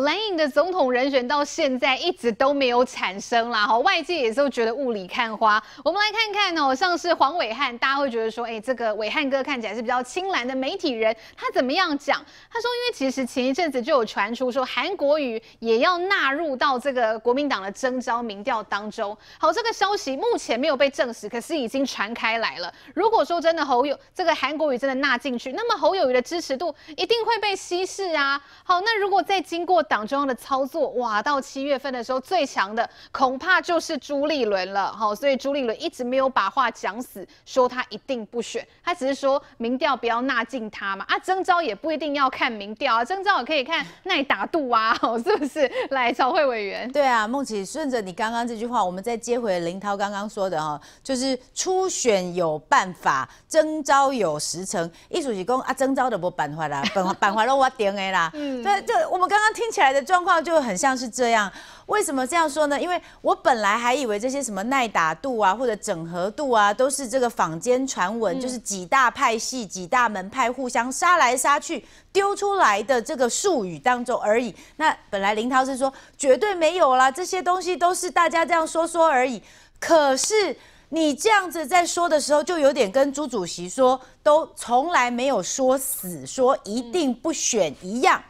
蓝营的总统人选到现在一直都没有产生啦，哈，外界也是觉得雾里看花。我们来看看哦，像是黄伟汉，大家会觉得说，哎，这个伟汉哥看起来是比较青蓝的媒体人，他怎么样讲？他说，因为其实前一阵子就有传出说，韩国瑜也要纳入到这个国民党的征召民调当中。好，这个消息目前没有被证实，可是已经传开来了。如果说真的侯友这个韩国瑜真的纳进去，那么侯友瑜的支持度一定会被稀释啊。好，那如果再经过。党中央的操作，哇，到七月份的时候，最强的恐怕就是朱立伦了。好，所以朱立伦一直没有把话讲死，说他一定不选，他只是说民调不要纳进他嘛。啊，征招也不一定要看民调啊，征招可以看耐打度啊，是不是？来，朝会委员，对啊，孟琪，顺着你刚刚这句话，我们再接回林涛刚刚说的哈，就是初选有办法，征招有时诚，艺术是讲啊，征招的无办法啦，办办法拢我定的啦。嗯，对，就我们刚刚听。起来的状况就很像是这样，为什么这样说呢？因为我本来还以为这些什么耐打度啊，或者整合度啊，都是这个坊间传闻，就是几大派系、几大门派互相杀来杀去丢出来的这个术语当中而已。那本来林涛是说绝对没有啦，这些东西都是大家这样说说而已。可是你这样子在说的时候，就有点跟朱主席说都从来没有说死，说一定不选一样。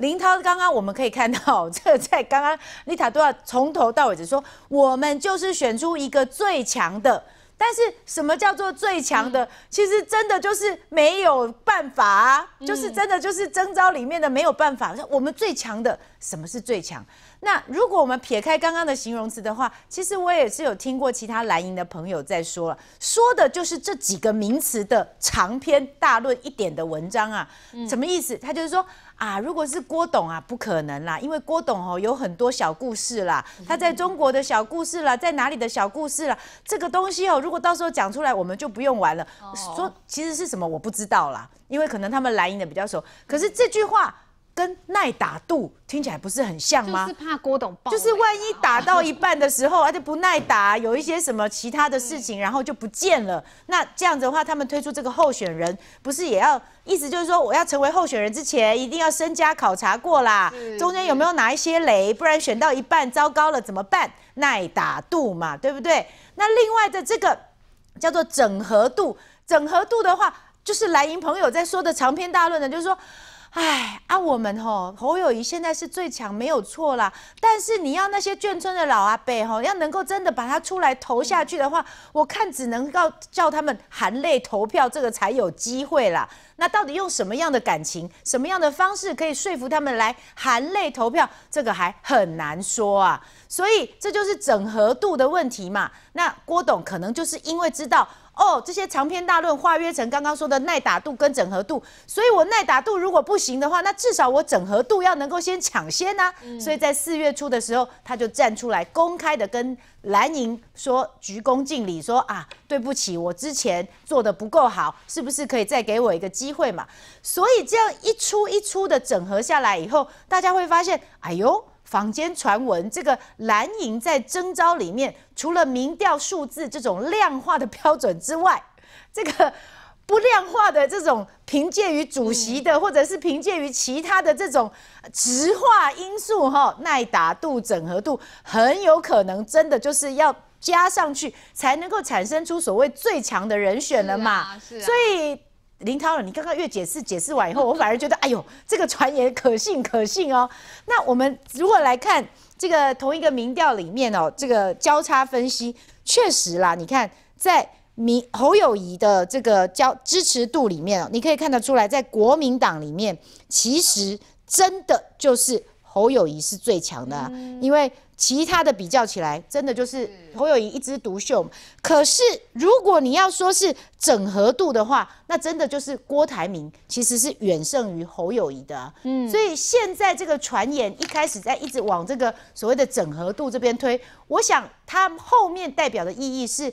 林涛，刚刚我们可以看到，这在刚刚丽塔都要从头到尾只说，我们就是选出一个最强的。但是什么叫做最强的？其实真的就是没有办法，就是真的就是征招里面的没有办法。我们最强的什么是最强？那如果我们撇开刚刚的形容词的话，其实我也是有听过其他蓝营的朋友在说了，说的就是这几个名词的长篇大论一点的文章啊，什么意思？他就是说。啊，如果是郭董啊，不可能啦，因为郭董哦有很多小故事啦，他在中国的小故事啦，在哪里的小故事啦，这个东西哦，如果到时候讲出来，我们就不用玩了。说其实是什么，我不知道啦，因为可能他们来营的比较熟。可是这句话。跟耐打度听起来不是很像吗？就是怕郭董，就是万一打到一半的时候，而且不耐打，有一些什么其他的事情，然后就不见了。那这样子的话，他们推出这个候选人，不是也要意思就是说，我要成为候选人之前，一定要身家考察过啦，中间有没有哪一些雷，不然选到一半糟糕了怎么办？耐打度嘛，对不对？那另外的这个叫做整合度，整合度的话，就是蓝营朋友在说的长篇大论呢，就是说。唉，啊，我们吼侯友谊现在是最强，没有错啦。但是你要那些眷村的老阿伯吼，要能够真的把他出来投下去的话，我看只能够叫他们含泪投票，这个才有机会啦。那到底用什么样的感情、什么样的方式，可以说服他们来含泪投票，这个还很难说啊。所以这就是整合度的问题嘛。那郭董可能就是因为知道。哦，这些长篇大论化约成刚刚说的耐打度跟整合度，所以我耐打度如果不行的话，那至少我整合度要能够先抢先呢。所以在四月初的时候，他就站出来公开的跟蓝营说鞠躬敬礼，说啊，对不起，我之前做的不够好，是不是可以再给我一个机会嘛？所以这样一出一出的整合下来以后，大家会发现，哎呦。坊间传闻，这个蓝营在征招里面，除了民调数字这种量化的标准之外，这个不量化的这种凭借于主席的，或者是凭借于其他的这种直化因素，哈，耐打度、整合度，很有可能真的就是要加上去，才能够产生出所谓最强的人选了嘛。所以。林涛，你刚刚越解释，解释完以后，我反而觉得，哎呦，这个传言可信，可信哦。那我们如果来看这个同一个民调里面哦，这个交叉分析，确实啦，你看在民侯友谊的这个交支持度里面哦，你可以看得出来，在国民党里面，其实真的就是侯友谊是最强的，因为。其他的比较起来，真的就是侯友谊一枝独秀。可是如果你要说是整合度的话，那真的就是郭台铭其实是远胜于侯友谊的。嗯，所以现在这个传言一开始在一直往这个所谓的整合度这边推，我想它后面代表的意义是，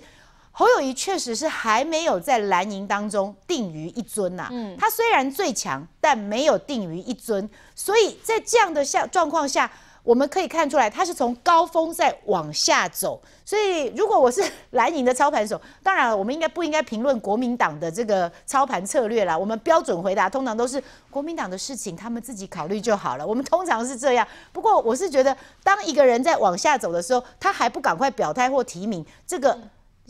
侯友谊确实是还没有在蓝营当中定于一尊呐。嗯，他虽然最强，但没有定于一尊。所以在这样的下状况下。我们可以看出来，他是从高峰在往下走，所以如果我是蓝营的操盘手，当然我们应该不应该评论国民党的这个操盘策略啦。我们标准回答通常都是国民党的事情，他们自己考虑就好了。我们通常是这样。不过我是觉得，当一个人在往下走的时候，他还不赶快表态或提名，这个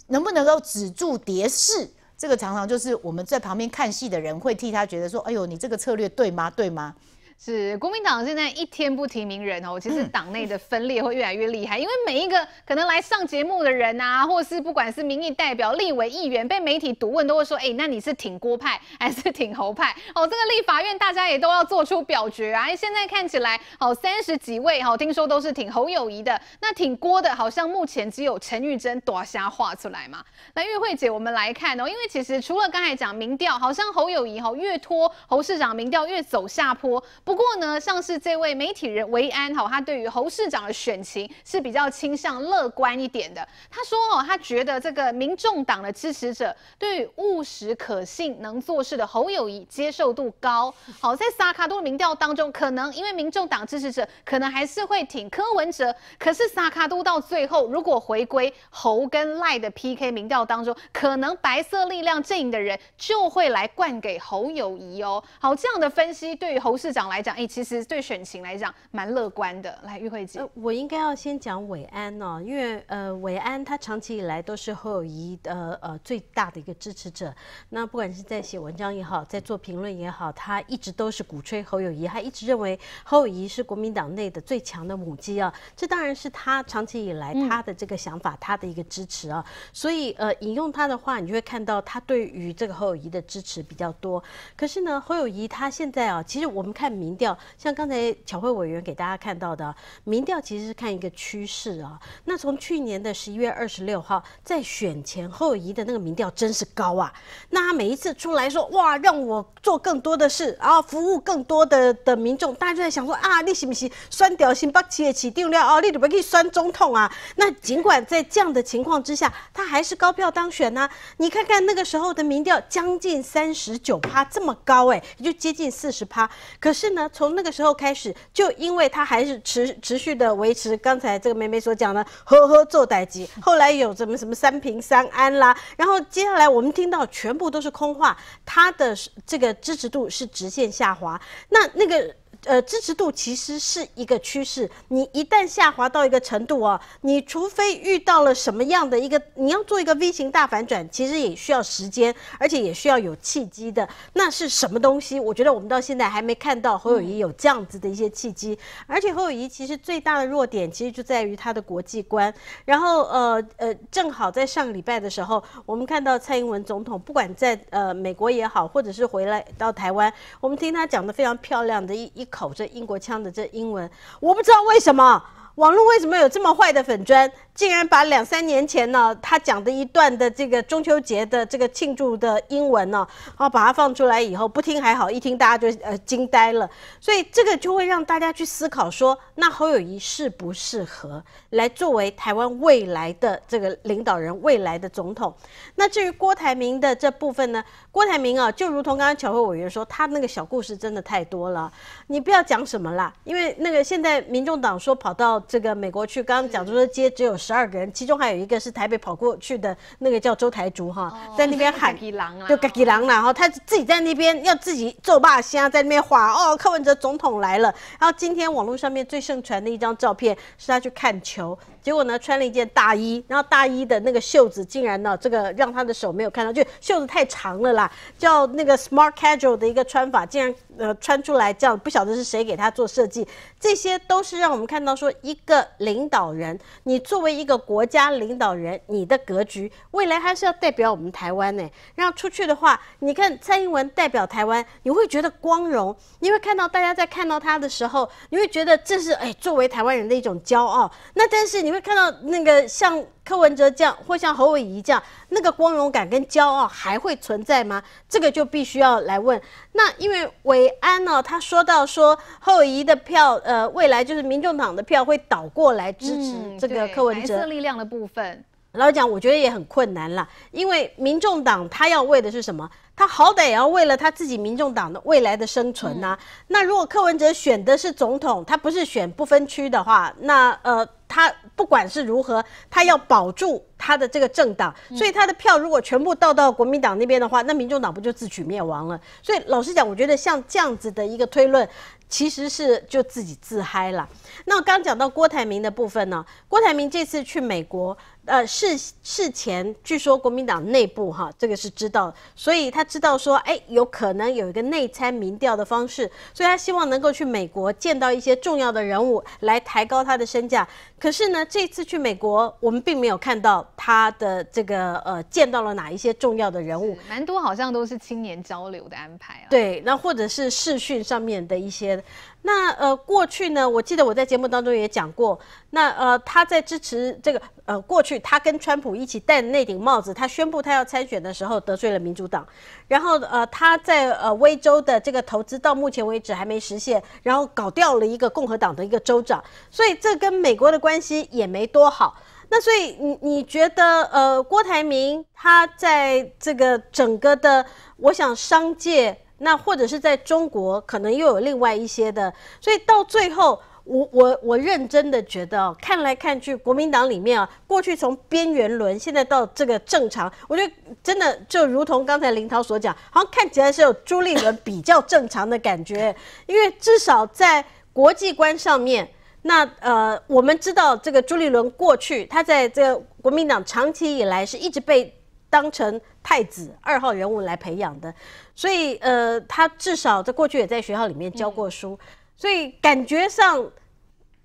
能不能够止住跌势？这个常常就是我们在旁边看戏的人会替他觉得说：，哎呦，你这个策略对吗？对吗？是国民党现在一天不提名人哦，其实党内的分裂会越来越厉害，因为每一个可能来上节目的人呐，或是不管是民意代表、立委、议员，被媒体独问都会说，哎，那你是挺郭派还是挺侯派？哦，这个立法院大家也都要做出表决啊。现在看起来，哦，三十几位哈，听说都是挺侯友谊的，那挺郭的，好像目前只有陈玉珍独瞎画出来嘛。那玉慧姐，我们来看哦，因为其实除了刚才讲民调，好像侯友谊哈越拖，侯市长民调越走下坡。不过呢，像是这位媒体人维安哈，他对于侯市长的选情是比较倾向乐观一点的。他说哦，他觉得这个民众党的支持者对于务实、可信、能做事的侯友谊接受度高。好，在萨卡多的民调当中，可能因为民众党支持者可能还是会挺柯文哲，可是萨卡多到最后如果回归侯跟赖的 PK 民调当中，可能白色力量阵营的人就会来灌给侯友谊哦。好，这样的分析对于侯市长来。来讲，哎，其实对选情来讲蛮乐观的。来，玉慧姐，我应该要先讲伟安哦，因为呃，伟安他长期以来都是侯友谊呃呃最大的一个支持者。那不管是在写文章也好，在做评论也好，他一直都是鼓吹侯友谊，他一直认为侯友谊是国民党内的最强的母鸡啊。这当然是他长期以来他的这个想法，他的一个支持啊。所以呃，引用他的话，你就会看到他对于这个侯友谊的支持比较多。可是呢，侯友谊他现在啊，其实我们看民民调像刚才巧慧委员给大家看到的，民调其实是看一个趋势啊。那从去年的十一月二十六号在选前后移的那个民调真是高啊。那他每一次出来说哇，让我做更多的事啊，服务更多的的民众，大家就在想说啊，你行不行？酸屌型不切起定量哦，你怎么可以酸总统啊？那尽管在这样的情况之下，他还是高票当选呢。你看看那个时候的民调将近三十九趴这么高哎，也就接近四十趴。可是。那从那个时候开始，就因为他还是持持续的维持刚才这个梅梅所讲的“呵呵做代级”，后来有什么什么三平三安啦，然后接下来我们听到全部都是空话，他的这个支持度是直线下滑。那那个。呃，支持度其实是一个趋势，你一旦下滑到一个程度啊，你除非遇到了什么样的一个，你要做一个 V 型大反转，其实也需要时间，而且也需要有契机的。那是什么东西？我觉得我们到现在还没看到侯友谊有这样子的一些契机。而且侯友谊其实最大的弱点，其实就在于他的国际观。然后呃呃，正好在上个礼拜的时候，我们看到蔡英文总统，不管在呃美国也好，或者是回来到台湾，我们听他讲的非常漂亮的一一口。口这英国腔的这英文，我不知道为什么网络为什么有这么坏的粉砖。竟然把两三年前呢，他讲的一段的这个中秋节的这个庆祝的英文呢，哦，把它放出来以后，不听还好，一听大家就呃惊呆了。所以这个就会让大家去思考说，那侯友谊适不适合来作为台湾未来的这个领导人、未来的总统？那至于郭台铭的这部分呢，郭台铭啊，就如同刚刚乔慧委员说，他那个小故事真的太多了。你不要讲什么啦，因为那个现在民众党说跑到这个美国去，刚刚讲说街只有。十二个人，其中还有一个是台北跑过去的，那个叫周台竹哈，在那边喊，就 gaki 郎啦哈，他自己在那边要自己做霸先啊，在那边喊哦，柯文哲总统来了。然后今天网络上面最盛传的一张照片是他去看球，结果呢穿了一件大衣，然后大衣的那个袖子竟然呢，这个让他的手没有看到，就袖子太长了啦，叫那个 smart casual 的一个穿法，竟然。呃，穿出来这样，不晓得是谁给他做设计，这些都是让我们看到说，一个领导人，你作为一个国家领导人，你的格局，未来还是要代表我们台湾呢。让出去的话，你看蔡英文代表台湾，你会觉得光荣，你会看到大家在看到他的时候，你会觉得这是哎，作为台湾人的一种骄傲。那但是你会看到那个像柯文哲这样，或像侯伟仪这样，那个光荣感跟骄傲还会存在吗？这个就必须要来问。那因为伟。安呢？他说到说后移的票，呃，未来就是民众党的票会倒过来支持这个柯文哲力量的部分。老实讲，我觉得也很困难了，因为民众党他要为的是什么？他好歹也要为了他自己民众党的未来的生存啊。那如果柯文哲选的是总统，他不是选不分区的话，那呃，他不管是如何，他要保住他的这个政党，所以他的票如果全部倒到国民党那边的话，那民众党不就自取灭亡了？所以老实讲，我觉得像这样子的一个推论，其实是就自己自嗨了。那我刚讲到郭台铭的部分呢，郭台铭这次去美国。呃，事事前据说国民党内部哈，这个是知道，所以他知道说，哎，有可能有一个内参民调的方式，所以他希望能够去美国见到一些重要的人物来抬高他的身价。可是呢，这次去美国，我们并没有看到他的这个呃，见到了哪一些重要的人物，蛮多好像都是青年交流的安排啊。对，那或者是视讯上面的一些。那呃，过去呢，我记得我在节目当中也讲过，那呃，他在支持这个呃，过去他跟川普一起戴的那顶帽子，他宣布他要参选的时候得罪了民主党，然后呃，他在呃威州的这个投资到目前为止还没实现，然后搞掉了一个共和党的一个州长，所以这跟美国的关系也没多好。那所以你你觉得呃，郭台铭他在这个整个的，我想商界。那或者是在中国，可能又有另外一些的，所以到最后，我我我认真的觉得，看来看去，国民党里面啊，过去从边缘轮，现在到这个正常，我觉得真的就如同刚才林涛所讲，好像看起来是有朱立伦比较正常的感觉，因为至少在国际观上面，那呃，我们知道这个朱立伦过去，他在这国民党长期以来是一直被。当成太子二号人物来培养的，所以呃，他至少在过去也在学校里面教过书，所以感觉上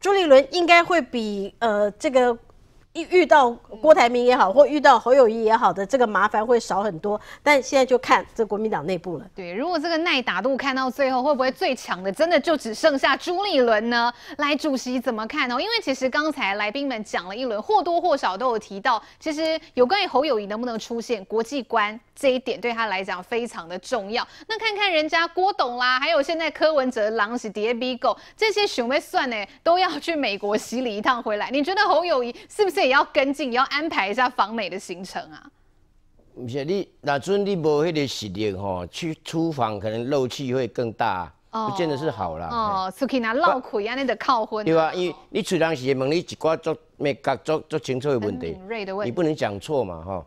朱立伦应该会比呃这个。一遇到郭台铭也好，或遇到侯友谊也好的，这个麻烦会少很多。但现在就看这国民党内部了。对，如果这个耐打度看到最后，会不会最强的真的就只剩下朱立伦呢？赖主席怎么看呢？因为其实刚才来宾们讲了一轮，或多或少都有提到，其实有关于侯友谊能不能出现，国际观这一点对他来讲非常的重要。那看看人家郭董啦，还有现在柯文哲、郎 d 德、BGO 这些熊妹算呢，都要去美国洗礼一趟回来。你觉得侯友谊是不是？也要跟进，也要安排一下访美的行程啊。不是你那阵你无迄个实力吼，去出访可能漏气会更大，不见得是好了。哦，出去那闹鬼啊，那得靠婚。对啊，因为你出当时问你一寡做咩讲做做清楚的问题，你不能讲错嘛哈。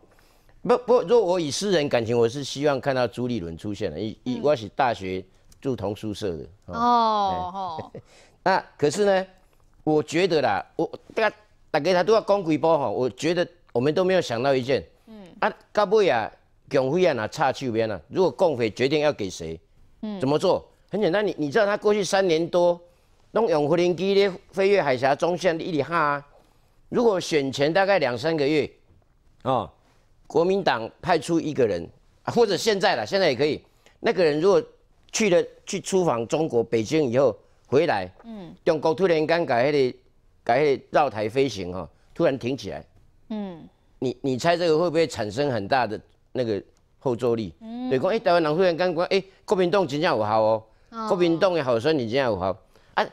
不不，如果我以私人感情，我是希望看到朱立伦出现的，以以我是大学住同宿舍的。哦吼。那可是呢，我觉得啦，我大家。给他都要讲几包哈，我觉得我们都没有想到一件，嗯啊，搞不呀，永辉啊哪差去边啊？如果共匪决定要给谁，嗯，怎么做？很简单，你你知道他过去三年多弄永福林基咧飞越海峡中线一里哈啊？如果选前大概两三个月，啊，国民党派出一个人，或者现在了，现在也可以，那个人如果去了去出访中国北京以后回来，嗯，中国突然间改迄个。改去绕台飞行哈，突然停起来，嗯，你你猜这个会不会产生很大的那个后坐力？嗯，对，光哎台湾党突然刚光哎国民动竞价五好哦，国民动也好说你竞价五好啊，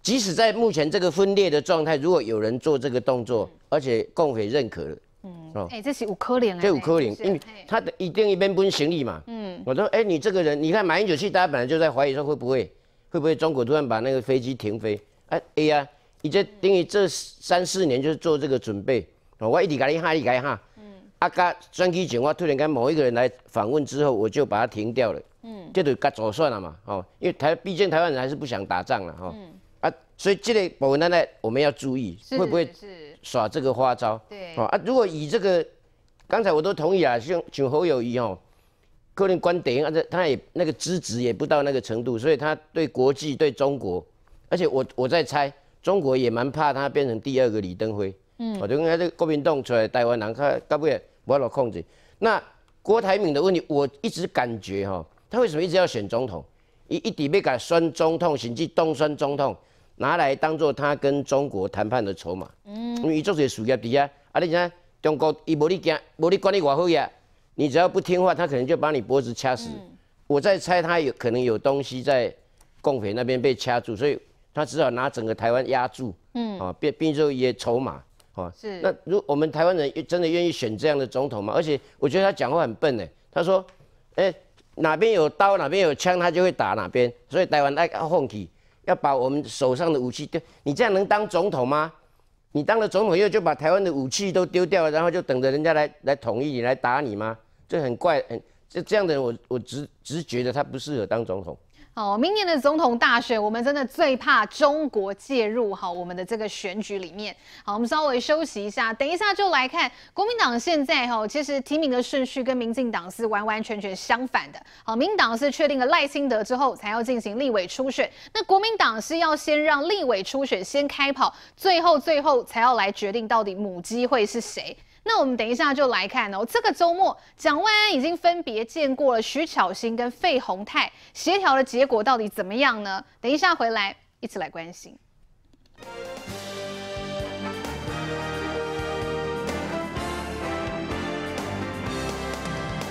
即使在目前这个分裂的状态，如果有人做这个动作，而且共匪认可了，嗯，哦，哎这是五颗零啊，这五颗零，因为他的一定一边不行李嘛，嗯，我说哎你这个人，你看马英九去，大家本来就在怀疑说会不会会不会中国突然把那个飞机停飞，哎，哎呀。伊这等于这三四年就是做这个准备，哦，我一提个，一哈一提哈，嗯，啊，甲专题前，我突然间某一个人来访问之后，我就把它停掉了，嗯，这就改走算了嘛，哦，因为台毕竟台湾人还是不想打仗了，哈，啊，所以这类某那呢，我们要注意，会不会耍这个花招，对，哦，啊，如果以这个，刚才我都同意啊，像九河友谊哦。个人观点，而且他也那个资质也不到那个程度，所以他对国际对中国，而且我我在猜。中国也蛮怕他变成第二个李登辉，嗯，我就跟他这个国民党出来台湾人，他搞不也不要落控制。那郭台铭的问题，我一直感觉哈，他为什么一直要选总统？一一点没改选总统，甚至东选总统，拿来当做他跟中国谈判的筹码。嗯，因为这就是属下底下，啊，你讲中国，伊无你管，无你管理我好呀。你只要不听话，他可能就把你脖子掐死。我在猜，他有可能有东西在共匪那边被掐住，所以。他只好拿整个台湾压住，嗯，啊，变变成一些筹码，啊，是。那如我们台湾人真的愿意选这样的总统吗？而且我觉得他讲话很笨呢。他说，哎，哪边有刀，哪边有枪，他就会打哪边。所以台湾爱阿疯体，要把我们手上的武器丢，你这样能当总统吗？你当了总统以后就把台湾的武器都丢掉，然后就等着人家来来统一你来打你吗？这很怪，这这样的人，我我直直觉得他不适合当总统。好，明年的总统大选，我们真的最怕中国介入哈我们的这个选举里面。好，我们稍微休息一下，等一下就来看国民党现在哈，其实提名的顺序跟民进党是完完全全相反的。好，民党是确定了赖清德之后，才要进行立委初选；那国民党是要先让立委初选先开跑，最后最后才要来决定到底母鸡会是谁。那我们等一下就来看哦，这个周末蒋万安已经分别见过了徐巧芯跟费洪泰，协调的结果到底怎么样呢？等一下回来一起来关心。